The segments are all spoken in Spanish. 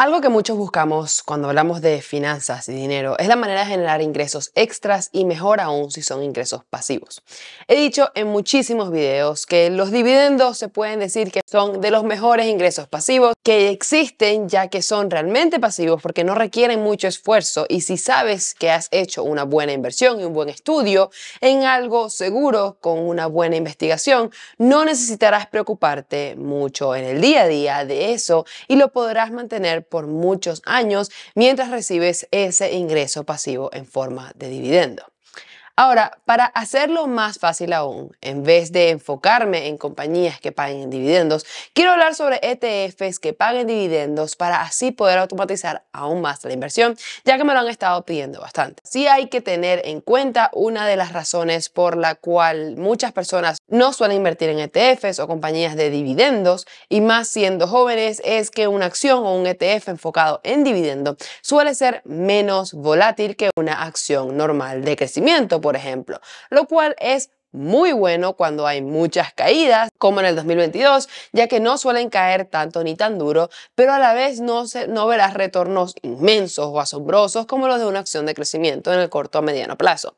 Algo que muchos buscamos cuando hablamos de finanzas y dinero es la manera de generar ingresos extras y mejor aún si son ingresos pasivos. He dicho en muchísimos videos que los dividendos se pueden decir que son de los mejores ingresos pasivos que existen ya que son realmente pasivos porque no requieren mucho esfuerzo y si sabes que has hecho una buena inversión y un buen estudio en algo seguro con una buena investigación, no necesitarás preocuparte mucho en el día a día de eso y lo podrás mantener por muchos años mientras recibes ese ingreso pasivo en forma de dividendo. Ahora, para hacerlo más fácil aún, en vez de enfocarme en compañías que paguen dividendos, quiero hablar sobre ETFs que paguen dividendos para así poder automatizar aún más la inversión, ya que me lo han estado pidiendo bastante. Sí hay que tener en cuenta una de las razones por la cual muchas personas no suelen invertir en ETFs o compañías de dividendos, y más siendo jóvenes, es que una acción o un ETF enfocado en dividendo suele ser menos volátil que una acción normal de crecimiento por ejemplo, lo cual es muy bueno cuando hay muchas caídas, como en el 2022, ya que no suelen caer tanto ni tan duro, pero a la vez no, se, no verás retornos inmensos o asombrosos como los de una acción de crecimiento en el corto a mediano plazo.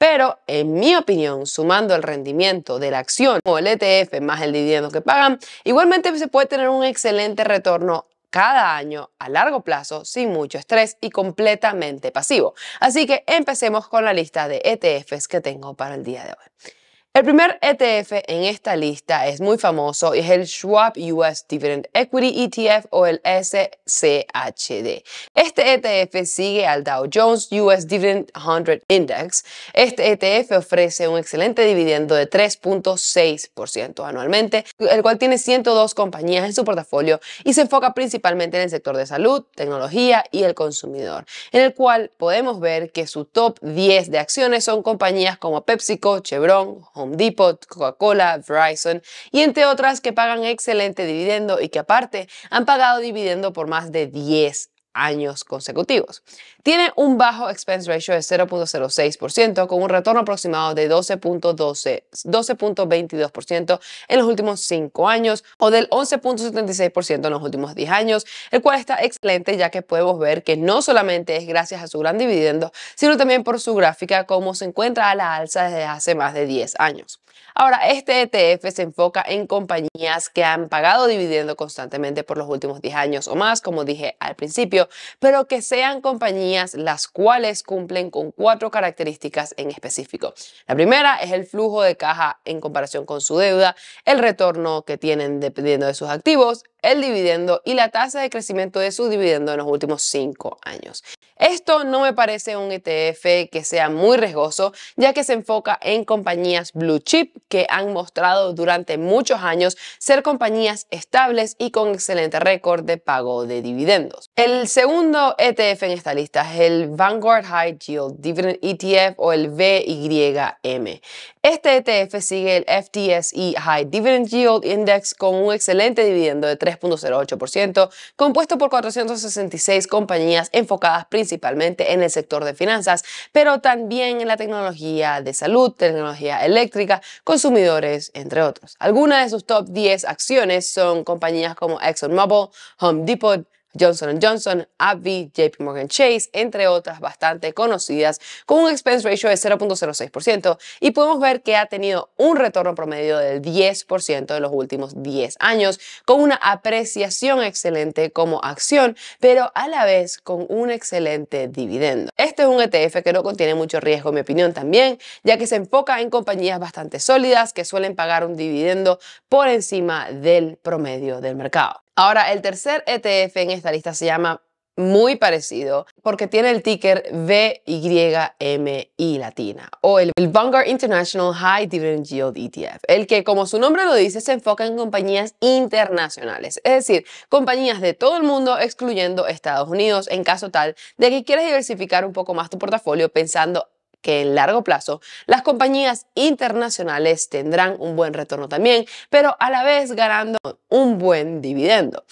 Pero, en mi opinión, sumando el rendimiento de la acción o el ETF más el dividendo que pagan, igualmente se puede tener un excelente retorno cada año a largo plazo sin mucho estrés y completamente pasivo. Así que empecemos con la lista de ETFs que tengo para el día de hoy. El primer ETF en esta lista es muy famoso y es el Schwab US Dividend Equity ETF o el SCHD. Este ETF sigue al Dow Jones US Dividend 100 Index. Este ETF ofrece un excelente dividendo de 3.6% anualmente, el cual tiene 102 compañías en su portafolio y se enfoca principalmente en el sector de salud, tecnología y el consumidor, en el cual podemos ver que su top 10 de acciones son compañías como PepsiCo, Chevron, Home Depot, Coca-Cola, Verizon y entre otras que pagan excelente dividendo y que aparte han pagado dividendo por más de 10 años consecutivos. Tiene un bajo expense ratio de 0.06% con un retorno aproximado de 12.22% en los últimos 5 años o del 11.76% en los últimos 10 años, el cual está excelente ya que podemos ver que no solamente es gracias a su gran dividendo, sino también por su gráfica como se encuentra a la alza desde hace más de 10 años. Ahora, este ETF se enfoca en compañías que han pagado dividendo constantemente por los últimos 10 años o más, como dije al principio, pero que sean compañías las cuales cumplen con cuatro características en específico. La primera es el flujo de caja en comparación con su deuda, el retorno que tienen dependiendo de sus activos, el dividendo y la tasa de crecimiento de su dividendo en los últimos cinco años. Esto no me parece un ETF que sea muy riesgoso, ya que se enfoca en compañías blue chip que han mostrado durante muchos años ser compañías estables y con excelente récord de pago de dividendos. El segundo ETF en esta lista es el Vanguard High Yield Dividend ETF o el VYM. Este ETF sigue el FTSE High Dividend Yield Index con un excelente dividendo de 3.08%, compuesto por 466 compañías enfocadas principalmente en el sector de finanzas, pero también en la tecnología de salud, tecnología eléctrica, consumidores, entre otros. Algunas de sus top 10 acciones son compañías como ExxonMobil, Home Depot, Johnson Johnson, Abby JP Morgan Chase, entre otras bastante conocidas, con un expense ratio de 0.06% y podemos ver que ha tenido un retorno promedio del 10% en los últimos 10 años, con una apreciación excelente como acción, pero a la vez con un excelente dividendo. Este es un ETF que no contiene mucho riesgo, en mi opinión también, ya que se enfoca en compañías bastante sólidas que suelen pagar un dividendo por encima del promedio del mercado. Ahora, el tercer ETF en esta lista se llama muy parecido porque tiene el ticker VYMI latina o el, el, Vanguard International High Dividend Yield ETF, el que como su nombre lo dice se enfoca en compañías internacionales, es decir, compañías de todo el mundo excluyendo Estados Unidos en caso tal de que quieras diversificar un poco más tu portafolio pensando que en largo plazo las compañías internacionales tendrán un buen retorno también, pero a la vez ganando un buen dividendo.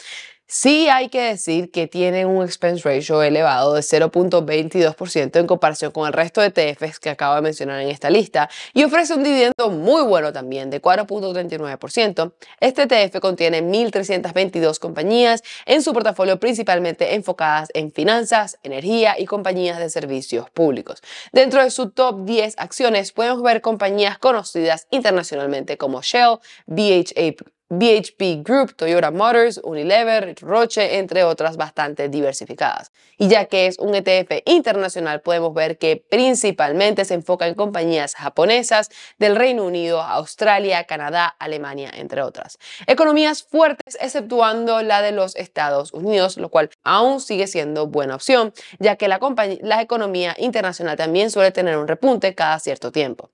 Sí hay que decir que tiene un expense ratio elevado de 0.22% en comparación con el resto de ETFs que acabo de mencionar en esta lista y ofrece un dividendo muy bueno también de 4.39%. Este ETF contiene 1.322 compañías en su portafolio principalmente enfocadas en finanzas, energía y compañías de servicios públicos. Dentro de su top 10 acciones podemos ver compañías conocidas internacionalmente como Shell, BHA BHP Group, Toyota Motors, Unilever, Roche, entre otras bastante diversificadas. Y ya que es un ETF internacional, podemos ver que principalmente se enfoca en compañías japonesas del Reino Unido, Australia, Canadá, Alemania, entre otras. Economías fuertes, exceptuando la de los Estados Unidos, lo cual aún sigue siendo buena opción, ya que la, la economía internacional también suele tener un repunte cada cierto tiempo.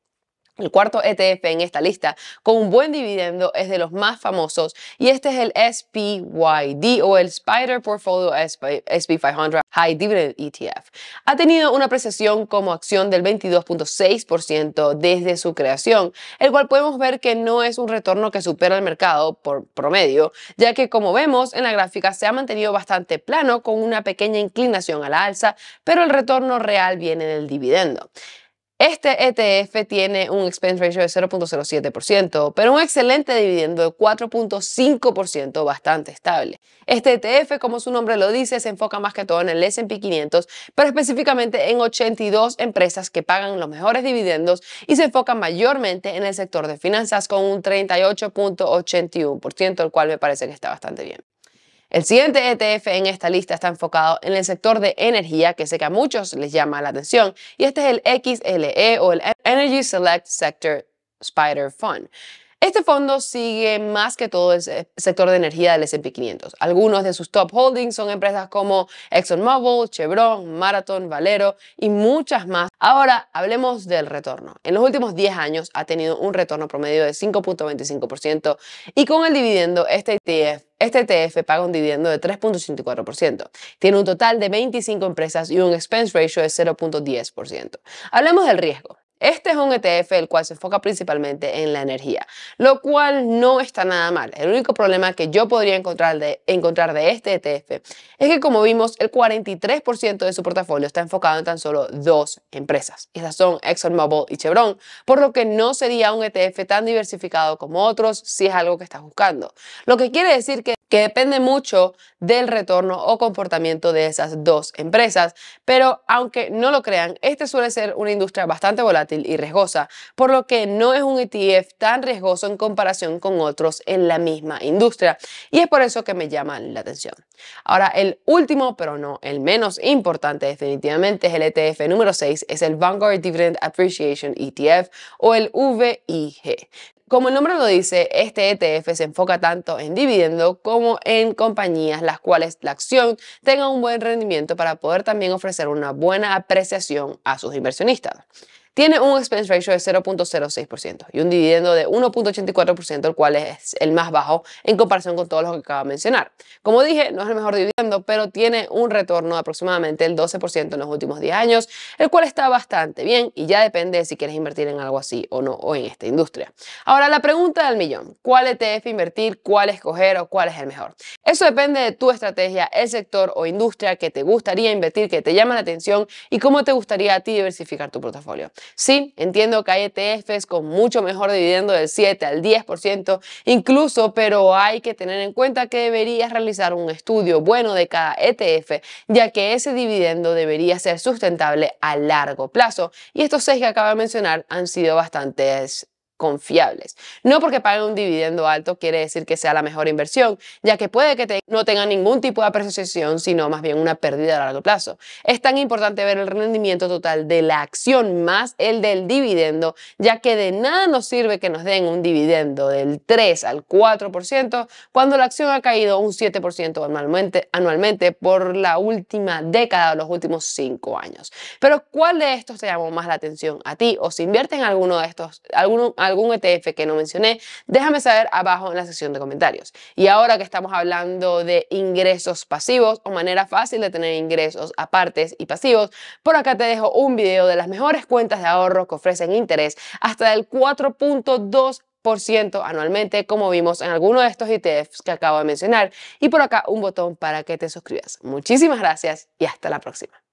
El cuarto ETF en esta lista con un buen dividendo es de los más famosos y este es el SPYD o el Spider Portfolio SP500 High Dividend ETF. Ha tenido una apreciación como acción del 22.6% desde su creación, el cual podemos ver que no es un retorno que supera el mercado por promedio, ya que como vemos en la gráfica se ha mantenido bastante plano con una pequeña inclinación a la alza, pero el retorno real viene del dividendo. Este ETF tiene un expense ratio de 0.07%, pero un excelente dividendo de 4.5%, bastante estable. Este ETF, como su nombre lo dice, se enfoca más que todo en el SP 500, pero específicamente en 82 empresas que pagan los mejores dividendos y se enfoca mayormente en el sector de finanzas con un 38.81%, el cual me parece que está bastante bien. El siguiente ETF en esta lista está enfocado en el sector de energía, que sé que a muchos les llama la atención, y este es el XLE o el Energy Select Sector Spider Fund. Este fondo sigue más que todo el sector de energía del S&P 500. Algunos de sus top holdings son empresas como ExxonMobil, Chevron, Marathon, Valero y muchas más. Ahora hablemos del retorno. En los últimos 10 años ha tenido un retorno promedio de 5.25% y con el dividendo este ETF este ETF paga un dividendo de 3.54%. Tiene un total de 25 empresas y un expense ratio de 0.10%. Hablemos del riesgo. Este es un ETF el cual se enfoca principalmente en la energía, lo cual no está nada mal. El único problema que yo podría encontrar de, encontrar de este ETF es que, como vimos, el 43% de su portafolio está enfocado en tan solo dos empresas. Esas son ExxonMobil y Chevron, por lo que no sería un ETF tan diversificado como otros si es algo que estás buscando. Lo que quiere decir que depende mucho del retorno o comportamiento de esas dos empresas. Pero aunque no lo crean, este suele ser una industria bastante volátil y riesgosa, por lo que no es un ETF tan riesgoso en comparación con otros en la misma industria. Y es por eso que me llama la atención. Ahora, el último, pero no el menos importante definitivamente, es el ETF número 6, es el Vanguard Dividend Appreciation ETF o el VIG. Como el nombre lo dice, este ETF se enfoca tanto en dividendo como en compañías las cuales la acción tenga un buen rendimiento para poder también ofrecer una buena apreciación a sus inversionistas tiene un expense ratio de 0.06% y un dividendo de 1.84%, el cual es el más bajo en comparación con todos los que acabo de mencionar. Como dije, no es el mejor dividendo, pero tiene un retorno de aproximadamente el 12% en los últimos 10 años, el cual está bastante bien y ya depende de si quieres invertir en algo así o no, o en esta industria. Ahora, la pregunta del millón, ¿cuál ETF invertir, cuál escoger o cuál es el mejor? Eso depende de tu estrategia, el sector o industria que te gustaría invertir, que te llama la atención y cómo te gustaría a ti diversificar tu portafolio. Sí, entiendo que hay ETFs con mucho mejor dividendo del 7 al 10% incluso, pero hay que tener en cuenta que deberías realizar un estudio bueno de cada ETF, ya que ese dividendo debería ser sustentable a largo plazo. Y estos seis que acabo de mencionar han sido bastantes confiables. No porque paguen un dividendo alto quiere decir que sea la mejor inversión, ya que puede que no tengan ningún tipo de apreciación, sino más bien una pérdida a largo plazo. Es tan importante ver el rendimiento total de la acción más el del dividendo, ya que de nada nos sirve que nos den un dividendo del 3 al 4% cuando la acción ha caído un 7% anualmente, anualmente por la última década o los últimos 5 años. Pero ¿cuál de estos te llamó más la atención a ti? O si inviertes en alguno de estos, alguno, algún ETF que no mencioné, déjame saber abajo en la sección de comentarios. Y ahora que estamos hablando de ingresos pasivos o manera fácil de tener ingresos apartes y pasivos, por acá te dejo un video de las mejores cuentas de ahorro que ofrecen interés hasta del 4.2 anualmente, como vimos en alguno de estos ETFs que acabo de mencionar. Y por acá un botón para que te suscribas. Muchísimas gracias y hasta la próxima.